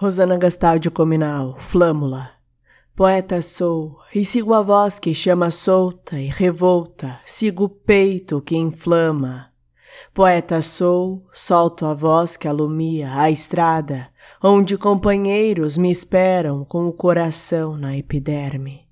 Rosana Gastaldi Cominal, Flâmula. Poeta sou, e sigo a voz que chama solta e revolta, sigo o peito que inflama. Poeta sou, solto a voz que alumia a estrada, onde companheiros me esperam com o coração na epiderme.